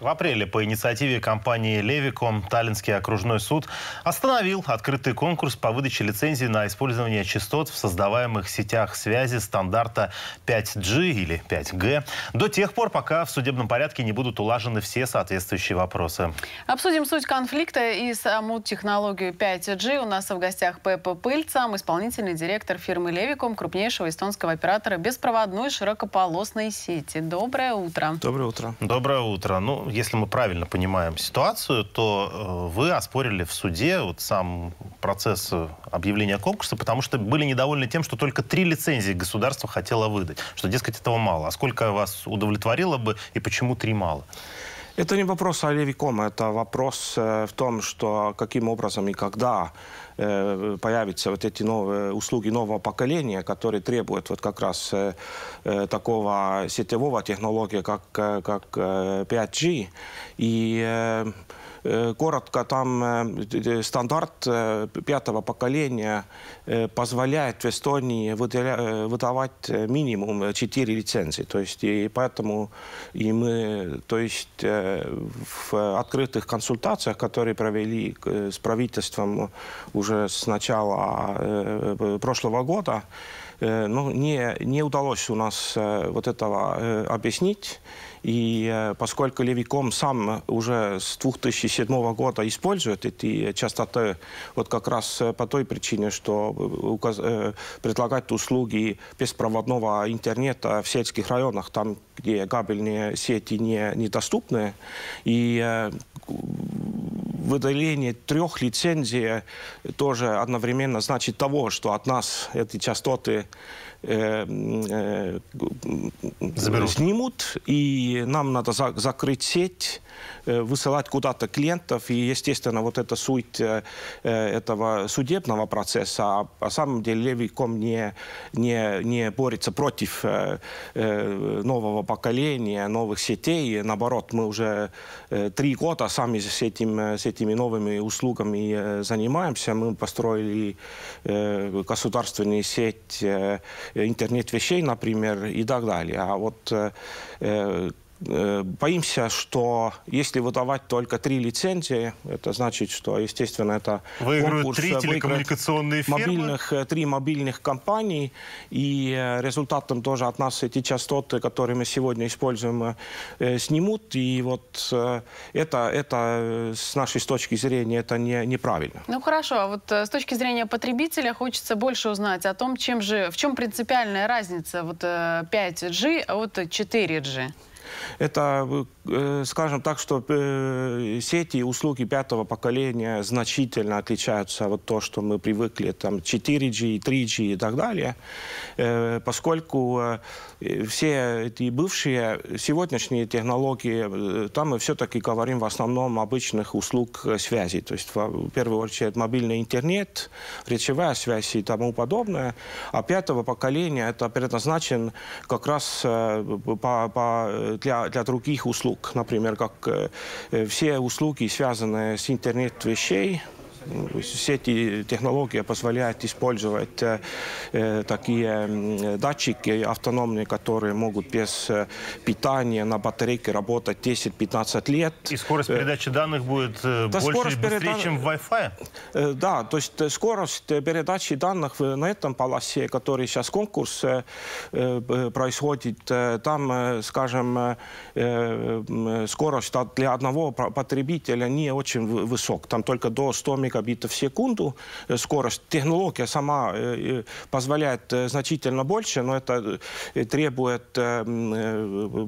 В апреле по инициативе компании «Левиком» Таллинский окружной суд остановил открытый конкурс по выдаче лицензии на использование частот в создаваемых сетях связи стандарта 5G или 5G до тех пор, пока в судебном порядке не будут улажены все соответствующие вопросы. Обсудим суть конфликта и саму технологию 5G. У нас в гостях Пеппа Пыльцам, исполнительный директор фирмы «Левиком», крупнейшего эстонского оператора беспроводной широкополосной сети. Доброе утро. Доброе утро. Доброе утро. Ну, если мы правильно понимаем ситуацию, то э, вы оспорили в суде вот сам процесс э, объявления конкурса, потому что были недовольны тем, что только три лицензии государство хотело выдать, что, дескать, этого мало. А сколько вас удовлетворило бы и почему три мало? Это не вопрос о Левиком, это вопрос э, в том, что каким образом и когда э, появятся вот эти новые услуги нового поколения, которые требуют вот как раз э, такого сетевого технологии, как, как 5G. И Э, коротко, там э, стандарт э, пятого поколения позволяет в Эстонии выдавать минимум 4 лицензии. То есть, и поэтому и мы, то есть, в открытых консультациях, которые провели с правительством уже с начала прошлого года, ну, не, не удалось у нас вот этого объяснить. И поскольку Левиком сам уже с 2000 2007 года используют эти частоты вот как раз э, по той причине, что э, указ... Э, предлагать услуги беспроводного интернета в сельских районах, там, где кабельные сети не, недоступны, и выделение трех лицензий тоже одновременно значит того, что от нас эти частоты э, э снимут, и нам надо за закрыть сеть, э, высылать куда-то клиентов, и, естественно, вот эта суть э, э этого судебного процесса, а на самом деле Левиком не, не, не борется против э, нового поколения, новых сетей, наоборот, мы уже три года сами с, этим, с этими новыми услугами занимаемся, мы построили э, государственную сеть э, Э, интернет вещей, например, и так далее. А вот э, э, Э, боимся, что если выдавать только три лицензии, это значит, что, естественно, это выиграют конкурс три э, телекоммуникационные фирмы. Мобильных, э, три мобильных компаний, и результатом тоже от нас эти частоты, которые мы сегодня используем, снимут. И вот это, это с нашей точки зрения, это не, неправильно. Ну хорошо, а вот с точки зрения потребителя хочется больше узнать о том, чем же, в чем принципиальная разница вот 5G от 4G. Это, э, скажем так, что э, сети и услуги пятого поколения значительно отличаются от того, что мы привыкли, там 4G, 3G и так далее, э, поскольку все эти бывшие сегодняшние технологии, там мы все-таки говорим в основном обычных услуг связи, то есть в первую очередь мобильный интернет, речевая связь и тому подобное, а пятого поколения это предназначен как раз по, по для, для других услуг, например, как э, все услуги, связанные с интернет вещей, все эти технологии позволяют использовать э, э, такие датчики автономные, которые могут без э, питания на батарейке работать 10-15 лет. И скорость передачи данных будет да, больше и быстрее, переда... чем в Wi-Fi? Да, то есть скорость передачи данных на этом полосе, который сейчас конкурс происходит, там, скажем, скорость для одного потребителя не очень высок, там только до 100 мегабайт мегабитов в секунду э, скорость. Технология сама э, э, позволяет значительно больше, но это требует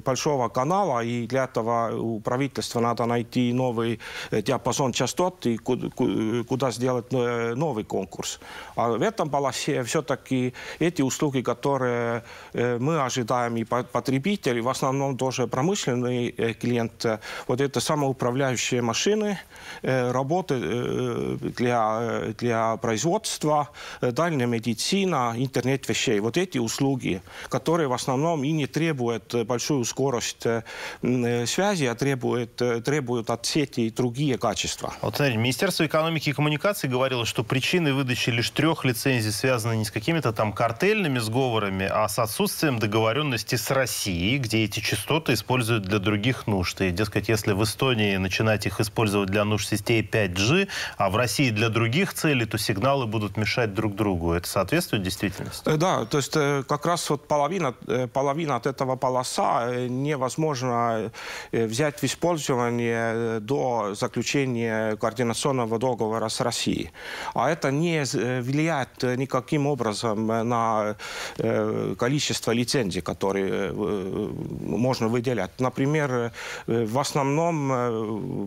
большого канала, и для этого у правительства надо найти новый диапазон частот, и куда сделать новый конкурс. А в этом полосе все-таки эти услуги, которые мы ожидаем, и потребители, в основном тоже промышленный клиент, вот это самоуправляющие машины, работы для, для производства, дальняя медицина, интернет вещей. Вот эти услуги, которые в основном и не требуют большую скорость э, э, связи, а требуют, э, требуют от сети другие качества. Вот, смотрите, Министерство экономики и коммуникаций говорило, что причины выдачи лишь трех лицензий связаны не с какими-то там картельными сговорами, а с отсутствием договоренности с Россией, где эти частоты используют для других нужд. И, дескать, если в Эстонии начинать их использовать для нужд сетей 5G, а в России для других целей, то сигналы будут мешать друг другу. Это соответствует действительности? Э, да, то есть э, как раз вот половина, э, половина от этого полоса невозможно взять в использование до заключения координационного договора с Россией. А это не влияет никаким образом на количество лицензий, которые можно выделять. Например, в основном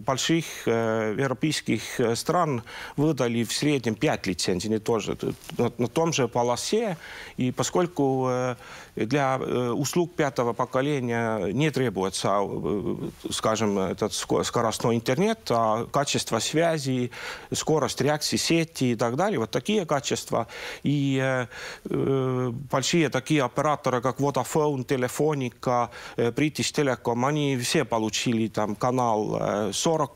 больших европейских стран выдали в среднем 5 лицензий, не тоже, на, на том же полосе. И поскольку э, для э, услуг пятого поколения не требуется, э, скажем, этот скоростной интернет, а качество связи, скорость реакции сети и так далее, вот такие качества. И большие такие операторы, как Vodafone, Telefonica, British Telecom, они все получили там канал 40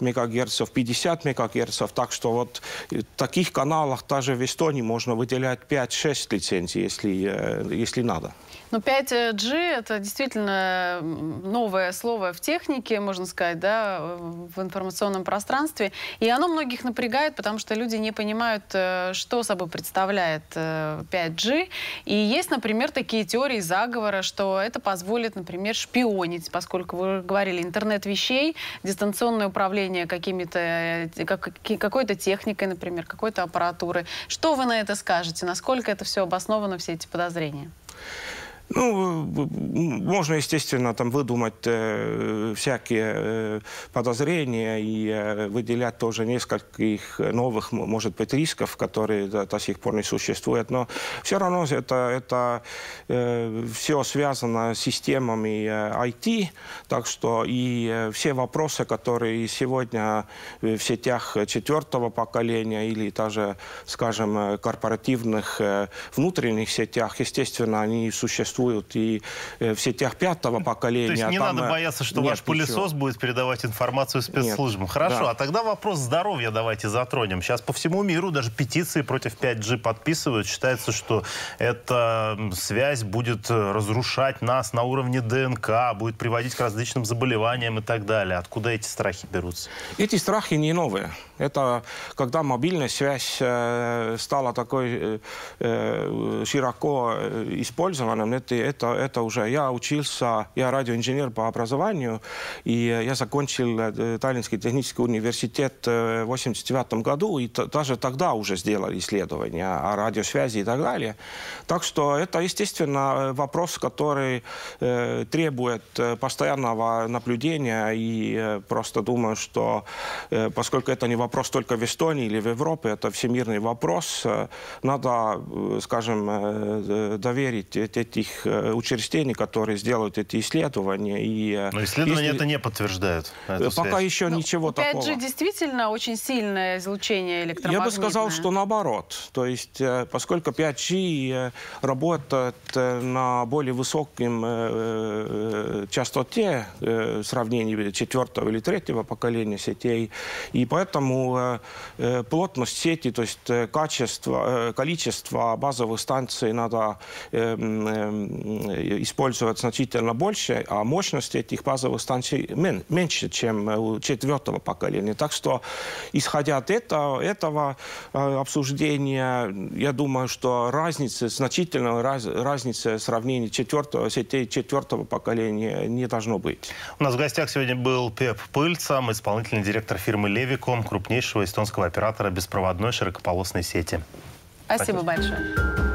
мегагерцев, 50 мегагерцев, коммерцев. Так что вот в э, таких каналах даже в Эстонии можно выделять 5-6 лицензий, если, э, если надо. Ну, 5G – это действительно новое слово в технике, можно сказать, да, в информационном пространстве. И оно многих напрягает, потому что люди не понимают, э, что собой представляет 5G. И есть, например, такие теории заговора, что это позволит, например, шпионить, поскольку вы говорили, интернет вещей, дистанционное управление какими-то, как, какой-то техникой, например, какой-то аппаратурой. Что вы на это скажете? Насколько это все обосновано, все эти подозрения? Ну, можно, естественно, там выдумать э, всякие э, подозрения и э, выделять тоже нескольких новых, может быть, рисков, которые до, до сих пор не существуют. Но все равно это, это э, все связано с системами э, IT, так что и э, все вопросы, которые сегодня э, в сетях четвертого поколения или даже, скажем, э, корпоративных э, внутренних сетях, естественно, они существуют существуют и э, все тех пятого поколения. То есть не надо э, бояться, что ваш пылесос будет передавать информацию спецслужбам. Хорошо, а тогда вопрос здоровья давайте затронем. Сейчас по всему миру даже петиции против 5G подписывают. Считается, что эта связь будет э, разрушать нас на уровне ДНК, будет приводить к различным заболеваниям и так далее. Откуда эти страхи берутся? Эти страхи не новые. Это когда мобильная связь стала такой широко использованным, проекты, это, это уже... Я учился, я радиоинженер по образованию, и я закончил э, Таллинский технический университет э, в 89 году, и даже тогда уже сделали исследования о радиосвязи и так далее. Так что это, естественно, вопрос, который э, требует э, постоянного наблюдения, и э, просто думаю, что э, поскольку это не вопрос только в Эстонии или в Европе, это всемирный вопрос, надо, скажем, доверить этих медицинских э, учреждений, которые сделают эти исследования. И, э, Но исследования если... это не подтверждают. Э, пока связь. еще Но, ну, ничего 5G такого. 5G действительно очень сильное излучение электромагнитное? Я бы сказал, что наоборот. То есть, поскольку 5G работает на более высоком частоте в сравнении четвертого или третьего поколения сетей, и поэтому плотность сети, то есть качество, количество базовых станций надо эм, эм, использовать значительно больше, а мощность этих базовых станций меньше, чем э, у четвертого поколения. Так что, исходя от этого, этого обсуждения, я думаю, что разница, значительная раз, разница в сравнении четвертого, сетей четвертого поколения не должно быть. У нас в гостях сегодня был Пеп Пыльцам, исполнительный директор фирмы «Левиком», крупнейшего эстонского оператора беспроводной широкополосной сети. Спасибо, Спасибо. большое.